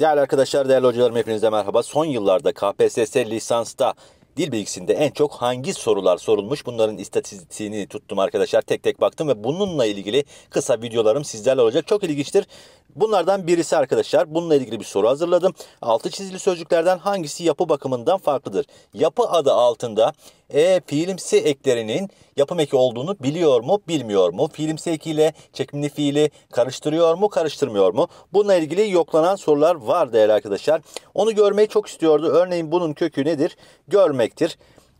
Değerli arkadaşlar, değerli hocalarım hepinize merhaba. Son yıllarda KPSS lisansta dil bilgisinde en çok hangi sorular sorulmuş bunların istatistiğini tuttum arkadaşlar tek tek baktım ve bununla ilgili kısa videolarım sizlerle olacak çok ilginçtir Bunlardan birisi arkadaşlar bununla ilgili bir soru hazırladım. Altı çizili sözcüklerden hangisi yapı bakımından farklıdır? Yapı adı altında e fiilimsi eklerinin yapım eki olduğunu biliyor mu bilmiyor mu? Fiilimsi ekiyle çekimli fiili karıştırıyor mu karıştırmıyor mu? Bununla ilgili yoklanan sorular var değerli arkadaşlar. Onu görmeyi çok istiyordu. Örneğin bunun kökü nedir? Görmektir.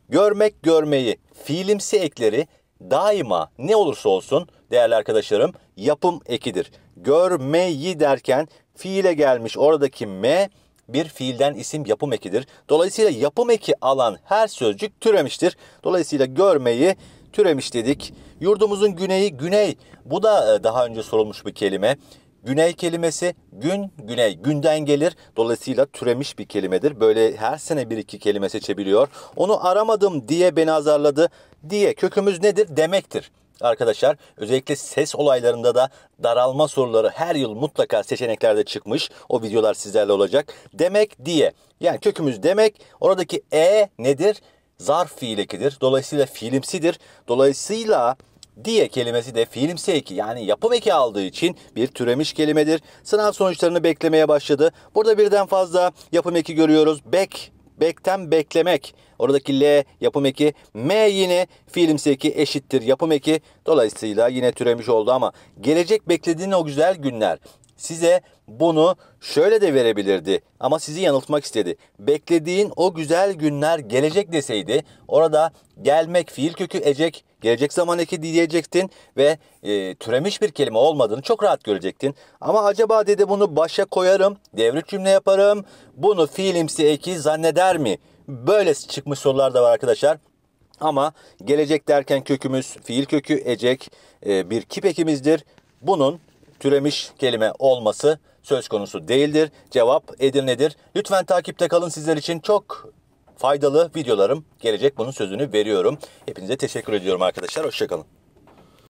Görmek görmeyi fiilimsi ekleri daima ne olursa olsun değerli arkadaşlarım yapım ekidir. Görmeyi derken fiile gelmiş oradaki me bir fiilden isim yapım ekidir. Dolayısıyla yapım eki alan her sözcük türemiştir. Dolayısıyla görmeyi türemiş dedik. Yurdumuzun güneyi güney. Bu da e, daha önce sorulmuş bir kelime. Güney kelimesi gün, güney, günden gelir. Dolayısıyla türemiş bir kelimedir. Böyle her sene bir iki kelime seçebiliyor. Onu aramadım diye beni azarladı. Diye kökümüz nedir? Demektir arkadaşlar özellikle ses olaylarında da daralma soruları her yıl mutlaka seçeneklerde çıkmış. O videolar sizlerle olacak. Demek diye yani kökümüz demek oradaki e nedir? Zarf fiil Dolayısıyla fiilimsidir. Dolayısıyla diye kelimesi de fiilimsi eki yani yapım eki aldığı için bir türemiş kelimedir. Sınav sonuçlarını beklemeye başladı. Burada birden fazla yapım eki görüyoruz. Bek bekten beklemek. Oradaki L yapım eki. M yine fiilimsi eki eşittir yapım eki. Dolayısıyla yine türemiş oldu ama gelecek beklediğin o güzel günler size bunu şöyle de verebilirdi ama sizi yanıltmak istedi. Beklediğin o güzel günler gelecek deseydi orada gelmek fiil kökü ecek Gelecek zaman eki diyecektin ve e, türemiş bir kelime olmadığını çok rahat görecektin. Ama acaba dedi bunu başa koyarım, devrik cümle yaparım, bunu fiilimsi eki zanneder mi? Böyle çıkmış sorular da var arkadaşlar. Ama gelecek derken kökümüz fiil kökü ecek e, bir kip ekimizdir. Bunun türemiş kelime olması söz konusu değildir. Cevap Edirne'dir. Lütfen takipte kalın sizler için çok faydalı videolarım gelecek. Bunun sözünü veriyorum. Hepinize teşekkür ediyorum arkadaşlar. Hoşçakalın.